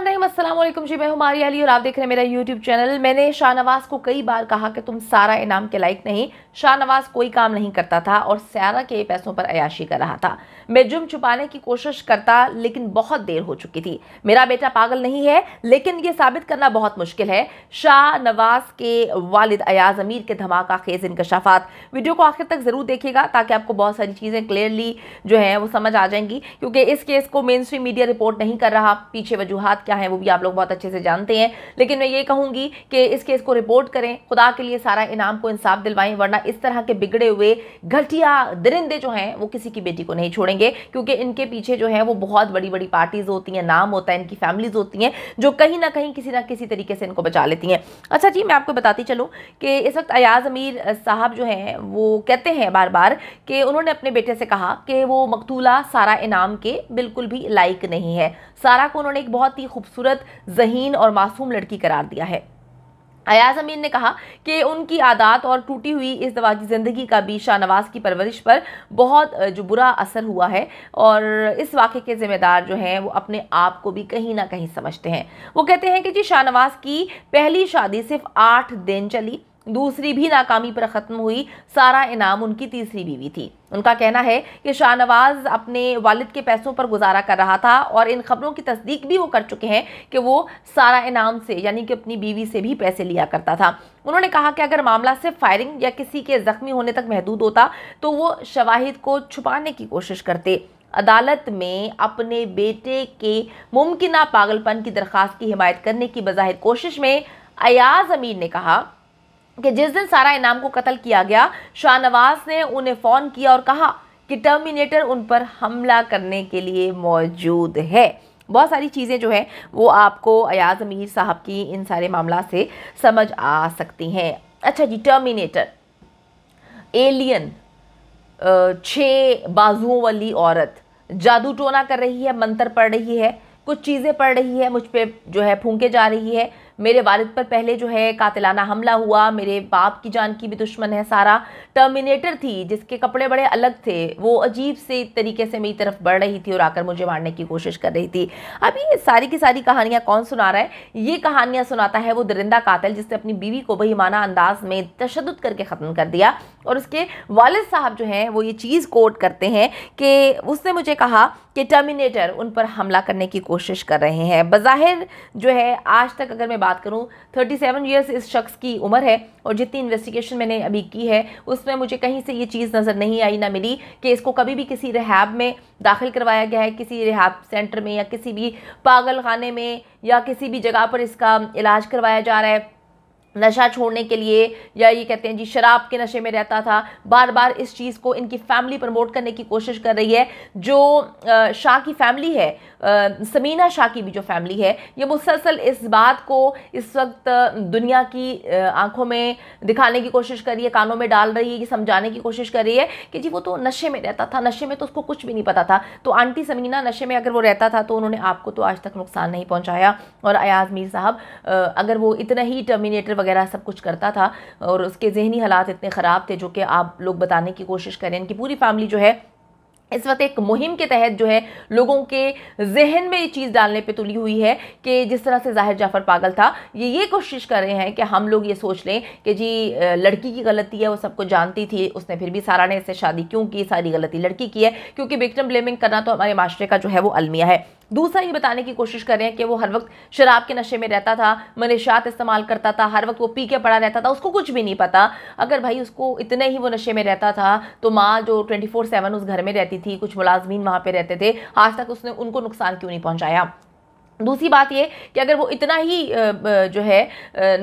अस्सलाम जी मैं हमारी अली और आप देख रहे हैं मेरा यूट्यूब चैनल मैंने शाहनवाज को कई बार कहा कि तुम सारा इनाम के लायक नहीं शाहनवाज कोई काम नहीं करता था और सारा के पैसों पर अयाशी कर रहा था मैं जुम छुपाने की कोशिश करता लेकिन बहुत देर हो चुकी थी मेरा बेटा पागल नहीं है लेकिन ये साबित करना बहुत मुश्किल है शाहनवाज के वाल अयाज अमीर के धमाका खेज इनकशाफात वीडियो को आखिर तक ज़रूर देखेगा ताकि आपको बहुत सारी चीज़ें क्लियरली जो है वो समझ आ जाएंगी क्योंकि इस केस को मेन मीडिया रिपोर्ट नहीं कर रहा पीछे वजूहत क्या है वो भी आप लोग बहुत अच्छे से जानते हैं लेकिन मैं ये कहूँगी कि इस केस को रिपोर्ट करें खुदा के लिए सारा इनाम को इंसाफ दिलवाएं वरना इस तरह के बिगड़े हुए घटिया दरिंदे जो हैं वो किसी की बेटी को नहीं छोड़ेंगे क्योंकि इनके पीछे जो है वो बहुत बड़ी बड़ी पार्टीज़ होती हैं नाम होता है इनकी फैमिलीज़ होती हैं जो कहीं ना कहीं किसी ना किसी तरीके से इनको बचा लेती हैं अच्छा जी मैं आपको बताती चलूँ कि इस वक्त अयाज अमीर साहब जो हैं वो कहते हैं बार बार कि उन्होंने अपने बेटे से कहा कि वो मकतूला सारा इनाम के बिल्कुल भी लाइक नहीं है सारा को उन्होंने एक बहुत ही खूबसूरत जहीन और मासूम लड़की करार दिया है अयाज अमीन ने कहा कि उनकी आदात और टूटी हुई इस दवा की ज़िंदगी का भी शाहनवाज की परवरिश पर बहुत जो बुरा असर हुआ है और इस वाक़े के ज़िम्मेदार जो हैं वो अपने आप को भी कहीं ना कहीं समझते हैं वो कहते हैं कि जी शाहनवाज की पहली शादी सिर्फ आठ दिन चली दूसरी भी नाकामी पर ख़त्म हुई सारा इनाम उनकी तीसरी बीवी थी उनका कहना है कि शाहनवाज अपने वालिद के पैसों पर गुजारा कर रहा था और इन खबरों की तस्दीक भी वो कर चुके हैं कि वो सारा इनाम से यानी कि अपनी बीवी से भी पैसे लिया करता था उन्होंने कहा कि अगर मामला सिर्फ फायरिंग या किसी के ज़ख्मी होने तक महदूद होता तो वो शवाहिद को छुपाने की कोशिश करते अदालत में अपने बेटे के मुमकिन पागलपन की दरख्वास्त की हिमायत करने की बज़ाहिर कोशिश में अयाज अमीर ने कहा कि जिस दिन सारा इनाम को कत्ल किया गया शाहनवाज ने उन्हें फ़ोन किया और कहा कि टर्मिनेटर उन पर हमला करने के लिए मौजूद है बहुत सारी चीज़ें जो हैं वो आपको अयाज अमीर साहब की इन सारे मामला से समझ आ सकती हैं अच्छा जी टर्मिनेटर एलियन छः बाजुओं वाली औरत जादू टोना कर रही है मंत्र पढ़ रही है कुछ चीज़ें पढ़ रही है मुझ पर जो है फूके जा रही है मेरे वालिद पर पहले जो है कातिलाना हमला हुआ मेरे बाप की जान की भी दुश्मन है सारा टर्मिनेटर थी जिसके कपड़े बड़े अलग थे वो अजीब से तरीके से मेरी तरफ बढ़ रही थी और आकर मुझे मारने की कोशिश कर रही थी अब ये सारी की सारी कहानियाँ कौन सुना रहा है ये कहानियाँ सुनाता है वो दरिंदा कातिल जिसने अपनी बीवी को बेईमाना अंदाज में तशद करके ख़त्म कर दिया और उसके वालद साहब जो हैं वो ये चीज़ कोट करते हैं कि उसने मुझे कहा कि टर्मिनेटर उन पर हमला करने की कोशिश कर रहे हैं बज़ाहिर जो है आज तक अगर मैं बात बात करूँ थर्टी सेवन ईयर्स इस शख्स की उम्र है और जितनी इन्वेस्टिगेशन मैंने अभी की है उसमें मुझे कहीं से ये चीज़ नज़र नहीं आई ना मिली कि इसको कभी भी किसी रिहाब में दाखिल करवाया गया है किसी रिहाब सेंटर में या किसी भी पागल खाने में या किसी भी जगह पर इसका इलाज करवाया जा रहा है नशा छोड़ने के लिए या ये कहते हैं जी शराब के नशे में रहता था बार बार इस चीज़ को इनकी फैमिली प्रमोट करने की कोशिश कर रही है जो शाह की फैमिली है समीना शाह की भी जो फैमिली है ये मुसलसल इस बात को इस वक्त दुनिया की आंखों में दिखाने की कोशिश कर रही है कानों में डाल रही है ये समझाने की कोशिश कर रही है कि जी वो तो नशे में रहता था नशे में तो उसको कुछ भी नहीं पता था तो आंटी समीना नशे में अगर वो रहता था तो उन्होंने आपको तो आज तक नुकसान नहीं पहुँचाया और अयाज मीर साहब अगर वो इतना ही टर्मिनेटर वगैरह सब कुछ करता था और उसके जहनी हालात इतने ख़राब थे जो कि आप लोग बताने की कोशिश करें इनकी पूरी फैमिली जो है इस वक्त एक मुहिम के तहत जो है लोगों के जहन में ये चीज़ डालने पे तुली हुई है कि जिस तरह से जाहिर जाफ़र पागल था ये ये कोशिश कर रहे हैं कि हम लोग ये सोच लें कि जी लड़की की गलती है वो सबको जानती थी उसने फिर भी सारा ने इससे शादी क्यों की सारी गलती लड़की की है क्योंकि विक्टम ब्लेमिंग करना तो हमारे माशरे का जो है वो अलमिया है दूसरा ये बताने की कोशिश कर रहे हैं कि वो हर वक्त शराब के नशे में रहता था मनशात इस्तेमाल करता था हर वक्त वो पी के पड़ा रहता था उसको कुछ भी नहीं पता अगर भाई उसको इतने ही वो नशे में रहता था तो माँ जो ट्वेंटी फोर सेवन उस घर में रहती थी कुछ मुलाजमीन वहाँ पर रहते थे आज तक उसने उनको नुकसान क्यों नहीं पहुँचाया दूसरी बात ये कि अगर वो इतना ही जो है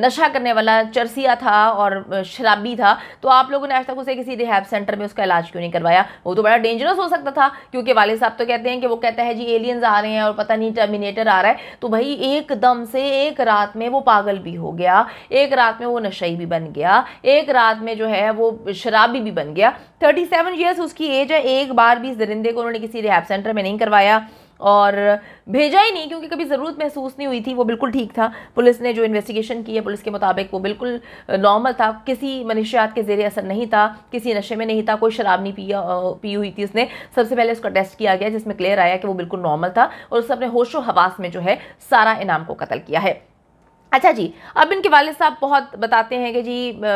नशा करने वाला चरसिया था और शराबी था तो आप लोगों ने आज तक उसे किसी रिहैब सेंटर में उसका इलाज क्यों नहीं करवाया वो तो बड़ा डेंजरस हो सकता था क्योंकि वाले साहब तो कहते हैं कि वो कहता है जी एलियंस आ रहे हैं और पता नहीं टर्मिनेटर आ रहा है तो भाई एकदम से एक रात में वो पागल भी हो गया एक रात में वो नशई भी बन गया एक रात में जो है वो शराबी भी बन गया थर्टी सेवन उसकी एज है एक बार भी इस दरिंदे को उन्होंने किसी रिहैब सेंटर में नहीं करवाया और भेजा ही नहीं क्योंकि कभी ज़रूरत महसूस नहीं हुई थी वो बिल्कुल ठीक था पुलिस ने जो इन्वेस्टिगेशन की है पुलिस के मुताबिक वो बिल्कुल नॉर्मल था किसी मनशियात के जरिए असर नहीं था किसी नशे में नहीं था कोई शराब नहीं पी पी हुई थी उसने सबसे पहले उसका टेस्ट किया गया जिसमें क्लियर आया कि वो बिल्कुल नॉर्मल था और उसने अपने होशो हवास में जो है सारा इनाम को कत्ल किया है अच्छा जी अब इनके वाले साहब बहुत बताते हैं कि जी आ,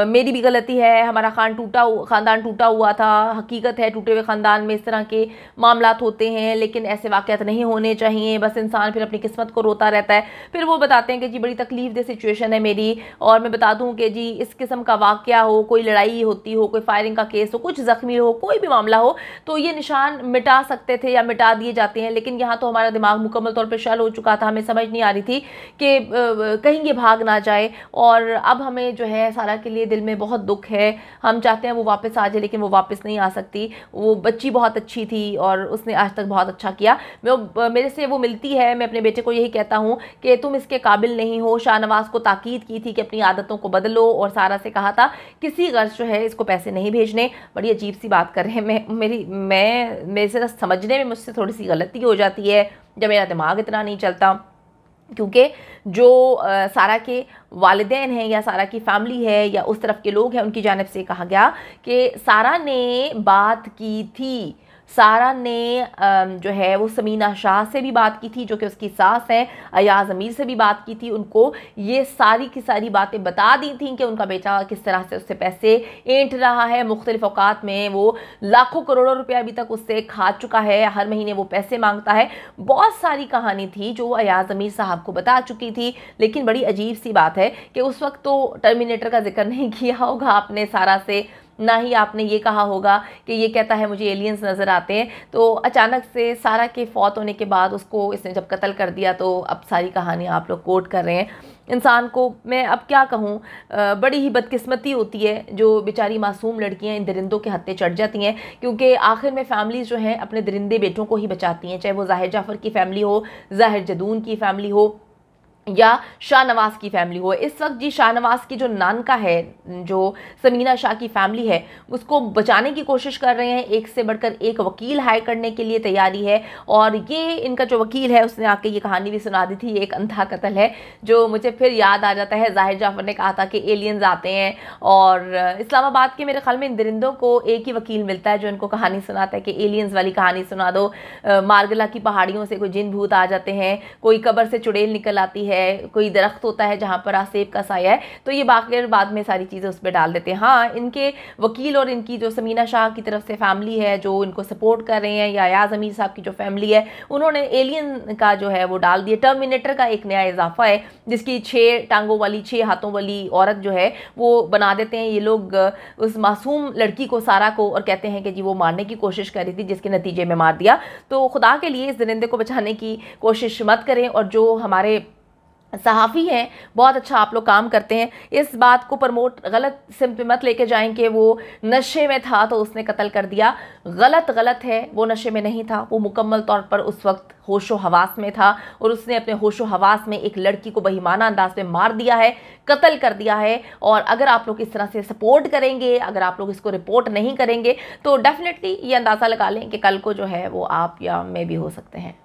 आ, मेरी भी गलती है हमारा खान टूटा ख़ानदान टूटा हुआ था हकीकत है टूटे हुए ख़ानदान में इस तरह के मामला होते हैं लेकिन ऐसे वाक़ नहीं होने चाहिए बस इंसान फिर अपनी किस्मत को रोता रहता है फिर वो बताते हैं कि जी बड़ी तकलीफ दे सिचुएशन है मेरी और मैं बता दूँ कि जी इस किस्म का वाक़ हो कोई लड़ाई होती हो कोई फायरिंग का केस हो कुछ ज़ख्मी हो कोई भी मामला हो तो ये निशान मिटा सकते थे या मिटा दिए जाते हैं लेकिन यहाँ तो हमारा दिमाग मुकम्मल तौर पर शल हो चुका था हमें समझ नहीं आ रही थी कि कहीं ये भाग ना जाए और अब हमें जो है सारा के लिए दिल में बहुत दुख है हम चाहते हैं वो वापस आ जाए लेकिन वो वापस नहीं आ सकती वो बच्ची बहुत अच्छी थी और उसने आज तक बहुत अच्छा किया मैं मेरे से वो मिलती है मैं अपने बेटे को यही कहता हूँ कि तुम इसके काबिल नहीं हो शाहनवाज को ताकीद की थी कि अपनी आदतों को बदलो और सारा से कहा था किसी गर्ज जो है इसको पैसे नहीं भेजने बड़ी अजीब सी बात कर रहे हैं मैं मेरी मैं मेरे से समझने में मुझसे थोड़ी सी गलती हो जाती है जब मेरा दिमाग इतना नहीं चलता क्योंकि जो सारा के वालदेन हैं या सारा की फैमिली है या उस तरफ के लोग हैं उनकी जानब से कहा गया कि सारा ने बात की थी सारा ने जो है वो समीना शाह से भी बात की थी जो कि उसकी सास है अयाज अमीर से भी बात की थी उनको ये सारी की सारी बातें बता दी थी कि उनका बेटा किस तरह से उससे पैसे ऐंठ रहा है मुख्तलिफ अवकात में वो लाखों करोड़ों रुपया अभी तक उससे खा चुका है हर महीने वो पैसे मांगता है बहुत सारी कहानी थी जो अयाज अमीर साहब को बता चुकी थी लेकिन बड़ी अजीब सी बात है कि उस वक्त तो टर्मिनेटर का जिक्र नहीं किया होगा आपने सारा से ना ही आपने ये कहा होगा कि ये कहता है मुझे एलियंस नज़र आते हैं तो अचानक से सारा के फौत होने के बाद उसको इसने जब कत्ल कर दिया तो अब सारी कहानी आप लोग कोट कर रहे हैं इंसान को मैं अब क्या कहूँ बड़ी ही बदकिस्मती होती है जो बेचारी मासूम लड़कियाँ इन दरिंदों के हत्ते चढ़ जाती हैं क्योंकि आखिर में फैमिलीज़ जो हैं अपने दरिंदे बेटों को ही बचाती हैं चाहे वो जाहिर जाफ़र की फ़ैमिली हो जाहिर जदून की फ़ैमिली हो या शाहनवाज की फैमिली हो इस वक्त जी शाहनवाज की जो नानका है जो समीना शाह की फैमिली है उसको बचाने की कोशिश कर रहे हैं एक से बढ़कर एक वकील हायर करने के लिए तैयारी है और ये इनका जो वकील है उसने आके ये कहानी भी सुना दी थी ये एक अंधा कतल है जो मुझे फिर याद आ जाता है जाहिर जाफर ने कहा था कि एलियंस आते हैं और इस्लामाबाद के मेरे ख्याल में इन दरिंदों को एक ही वकील मिलता है जो इनको कहानी सुनाता है कि एलियंस वाली कहानी सुना दो मारगला की पहाड़ियों से कोई जिन भूत आ जाते हैं कोई कबर से चुड़ैल निकल आती है है कोई दरख्त होता है जहाँ पर आसेब का साया है तो ये बाकी बाद में सारी चीज़ें उस पर डाल देते हैं हाँ इनके वकील और इनकी जो समीना शाह की तरफ से फैमिली है जो इनको सपोर्ट कर रहे हैं या याज अमीर साहब की जो फैमिली है उन्होंने एलियन का जो है वो डाल दिया टर्मिनेटर का एक नया इजाफा है जिसकी छः टांगों वाली छः हाथों वाली औरत जो है वो बना देते हैं ये लोग उस मासूम लड़की को सारा को और कहते हैं कि जी वो मारने की कोशिश कर रही थी जिसके नतीजे में मार दिया तो खुदा के लिए इस दरिंदे को बचाने की कोशिश मत करें और जो हमारे सहाफ़ी हैं बहुत अच्छा आप लोग काम करते हैं इस बात को प्रमोट गलत सिम पे मत लेके जाएं कि वो नशे में था तो उसने कत्ल कर दिया गलत गलत है वो नशे में नहीं था वो मुकम्मल तौर पर उस वक्त होशो हवास में था और उसने अपने होशो हवास में एक लड़की को बहिमाना अंदाज में मार दिया है कत्ल कर दिया है और अगर आप लोग इस तरह से सपोर्ट करेंगे अगर आप लोग इसको रिपोर्ट नहीं करेंगे तो डेफ़िनेटली ये अंदाज़ा लगा लें कि कल को जो है वो आप या मैं भी हो सकते हैं